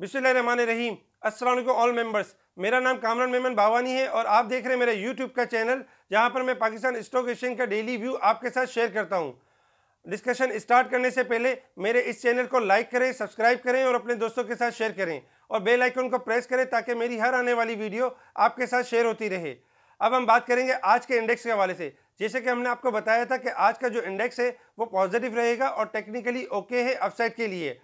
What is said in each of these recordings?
बिस्मिल्लाहमान रहीम असलम all members मेरा नाम कामरान मेमन भावानी है और आप देख रहे हैं मेरा यूट्यूब का चैनल जहां पर मैं पाकिस्तान स्टॉक एक्सचेंज का डेली व्यू आपके साथ शेयर करता हूं डिस्कशन स्टार्ट करने से पहले मेरे इस चैनल को लाइक करें सब्सक्राइब करें और अपने दोस्तों के साथ शेयर करें और बेल आइकन को प्रेस करें ताकि मेरी हर आने वाली वीडियो आपके साथ शेयर होती रहे अब हम बात करेंगे आज के इंडेक्स के हवाले से जैसे कि हमने आपको बताया था कि आज का जो इंडेक्स है वो पॉजिटिव रहेगा और टेक्निकली ओके है अपसाइड के लिए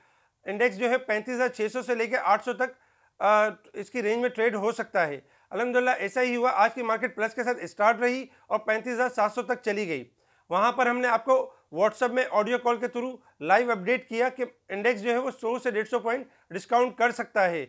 इंडेक्स जो है पैंतीस से लेकर सौ तक आ, इसकी रेंज में ट्रेड हो सकता है अलहमदिल्ला ऐसा ही हुआ आज की मार्केट प्लस के साथ स्टार्ट रही और 35,700 तक चली गई वहाँ पर हमने आपको व्हाट्सअप में ऑडियो कॉल के थ्रू लाइव अपडेट किया कि इंडेक्स जो है वो 100 से 150 पॉइंट डिस्काउंट कर सकता है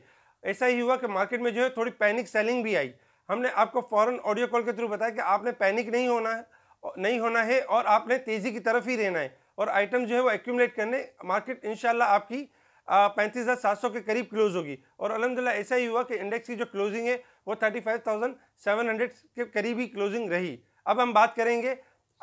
ऐसा ही हुआ कि मार्केट में जो है थोड़ी पैनिक सेलिंग भी आई हमने आपको फ़ौरन ऑडियो कॉल के थ्रू बताया कि आपने पैनिक नहीं होना है नहीं होना है और आपने तेज़ी की तरफ ही रहना है और आइटम जो है वो एक्यूमलेट करने मार्केट इन आपकी पैंतीस हज़ार सात सौ के करीब क्लोज होगी और अलहमदिल्ला ऐसा ही हुआ कि इंडेक्स की जो क्लोजिंग है वो thirty five thousand seven hundred के करीब ही क्लोजिंग रही अब हम बात करेंगे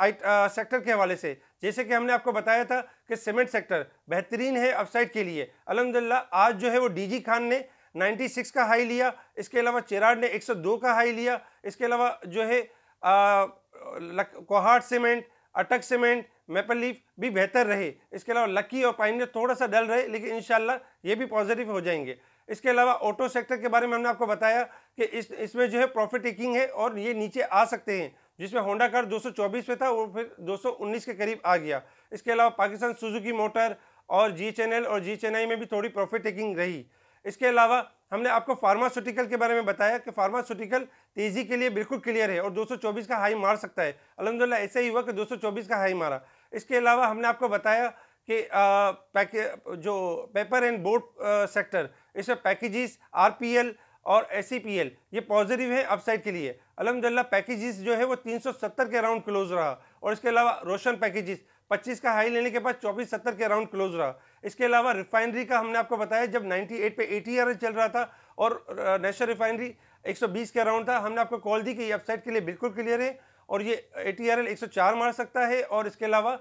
आई सेक्टर के हवाले से जैसे कि हमने आपको बताया था कि सीमेंट सेक्टर बेहतरीन है अपसाइड के लिए अलहमदिल्ला आज जो है वो डी खान ने 96 का हाई लिया इसके अलावा चिराड ने 102 का हाई लिया इसके अलावा जो है Kohat cement Attock cement Maple Leaf भी बेहतर रहे इसके अलावा लकी और पाइनियर थोड़ा सा डल रहे लेकिन इन ये भी पॉजिटिव हो जाएंगे इसके अलावा ऑटो सेक्टर के बारे में हमने आपको बताया कि इस इसमें जो है प्रॉफिट टेकिंग है और ये नीचे आ सकते हैं जिसमें होंडा कार 224 पे था और फिर 219 के करीब आ गया इसके अलावा पाकिस्तान सुजुकी मोटर और जी चैनल और जी चेन्नई में भी थोड़ी प्रॉफिट टेकिंग रही इसके अलावा हमने आपको फार्मास्यूटिकल के बारे में बताया कि फार्मास्यूटिकल तेज़ी के लिए बिल्कुल क्लियर है और 224 का हाई मार सकता है अलहमदिल्ला ऐसा ही हुआ कि 224 का हाई मारा इसके अलावा हमने आपको बताया कि पैके जो पेपर एंड बोर्ड सेक्टर इसमें पैकेजेस आरपीएल और एस ये पॉजिटिव है अपसाइड के लिए अलहमदिल्ला पैकेजेस जो है वो 370 के अराउंड क्लोज रहा और इसके अलावा रोशन पैकेजेस 25 का हाई लेने के बाद चौबीस सत्तर के अराउंड क्लोज रहा इसके अलावा रिफाइनरी का हमने आपको बताया जब 98 पे एटी आर चल रहा था और नेशनल रिफाइनरी 120 के अराउंड था हमने आपको कॉल दी कि ये अपसाइड के लिए बिल्कुल क्लियर है और ये ए टी आर एल एक सौ चार मार सकता है और इसके अलावा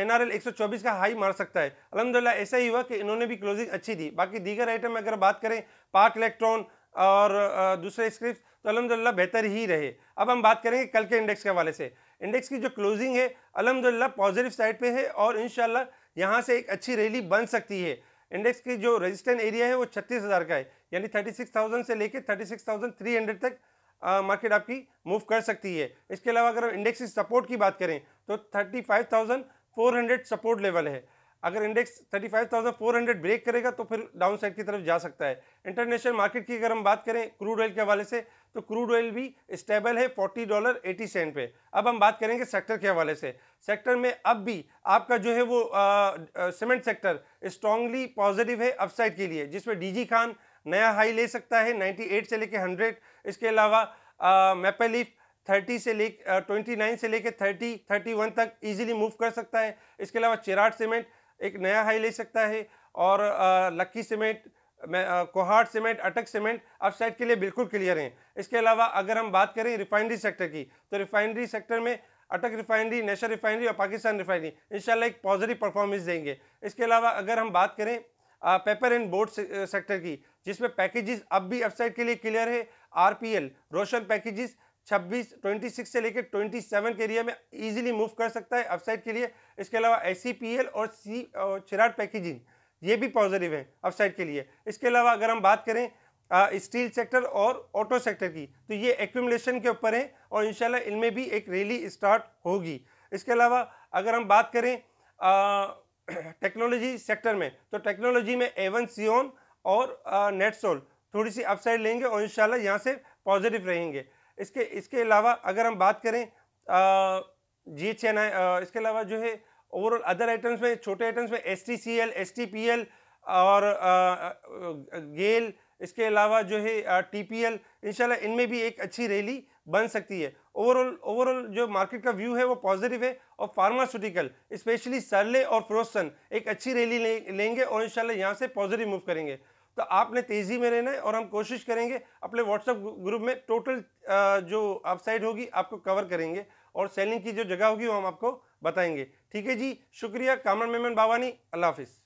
एन आर एल एक सौ चौबीस का हाई मार सकता है अलहमदिल्ला ऐसा ही हुआ कि इन्होंने भी क्लोजिंग अच्छी दी बाकी दीगर आइटम में अगर बात करें पार्क इलेक्ट्रॉन और दूसरे स्क्रिप्ट तो अलहमदिल्ला बेहतर ही रहे अब हम बात करेंगे कल के इंडेक्स के हवाले से इंडेक्स की जो क्लोजिंग है अलहमदिल्ला पॉजिटिव साइड पर है और इन यहाँ से एक अच्छी रैली बन सकती है इंडेक्स की जो रजिस्टेंट एरिया है वो छत्तीस हज़ार का है यानी थर्टी सिक्स थाउजेंड से लेकर thirty six thousand three hundred तक मार्केट आपकी मूव कर सकती है इसके अलावा अगर इंडेक्स सपोर्ट की बात करें तो 35,400 सपोर्ट लेवल है अगर इंडेक्स 35,400 ब्रेक करेगा तो फिर डाउन साइड की तरफ जा सकता है इंटरनेशनल मार्केट की अगर हम बात करें क्रूड ऑयल के हवाले से तो क्रूड ऑयल भी स्टेबल है 40 डॉलर 80 सेंट पे अब हम बात करेंगे सेक्टर के हवाले से सेक्टर में अब भी आपका जो है वो सीमेंट सेक्टर स्ट्रांगली पॉजिटिव है अपसाइड के लिए जिसमें डी खान नया हाई ले सकता है 98 से लेके 100 इसके अलावा मेपल लीफ 30 से ले ट्वेंटी नाइन से लेके 30 31 तक इजीली मूव कर सकता है इसके अलावा चिराट सीमेंट एक नया हाई ले सकता है और आ, Lucky cement Kohat cement Attock cement upside के लिए बिल्कुल क्लियर हैं इसके अलावा अगर हम बात करें रिफाइनरी सेक्टर की तो रिफाइनरी सेक्टर में अटक रिफाइनरी नेशनल रिफाइनरी और पाकिस्तान रिफाइनरी इंशाल्लाह एक पॉजिटिव परफॉर्मेंस देंगे इसके अलावा अगर हम बात करें पेपर एंड बोर्ड सेक्टर की जिसमें पैकेजेस अब भी वेबसाइट के लिए क्लियर है आरपीएल रोशन पैकेजेस 26, 26 से लेकर 27 के एरिया में इजीली मूव कर सकता है अपसाइड के लिए इसके अलावा एस e और सी चिराट पैकेजिंग ये भी पॉजिटिव है अपसाइड के लिए इसके अलावा अगर हम बात करें स्टील सेक्टर और ऑटो सेक्टर की तो ये एक्यूमलेशन के ऊपर है और इन इनमें भी एक रैली स्टार्ट होगी इसके अलावा अगर हम बात करें टेक्नोलॉजी सेक्टर में तो टेक्नोलॉजी में एवन सियोन और नेट सोल थोड़ी सी अपसाइड लेंगे और इंशाल्लाह यहाँ से पॉजिटिव रहेंगे इसके इसके अलावा अगर हम बात करें जी एच एन आई इसके अलावा जो है ओवरऑल अदर आइटम्स में छोटे आइटम्स में S T C L S T P L और गेल इसके अलावा जो है टी पी एल इंशाल्लाह इनमें भी एक अच्छी रैली बन सकती है ओवरऑल ओवरऑल जो मार्केट का व्यू है वो पॉजिटिव है और फार्मास्यूटिकल स्पेशली सरले और फ्रोसन एक अच्छी रैली ले, लेंगे और इंशाल्लाह यहाँ से पॉजिटिव मूव करेंगे तो आपने तेज़ी में रहना है और हम कोशिश करेंगे अपने व्हाट्सएप ग्रुप में टोटल जो अपसाइड होगी आपको कवर करेंगे और सेलिंग की जो जगह होगी वो हम आपको बताएंगे ठीक है जी शुक्रिया कामर मेमन बावानी अल्लाह हाफिज़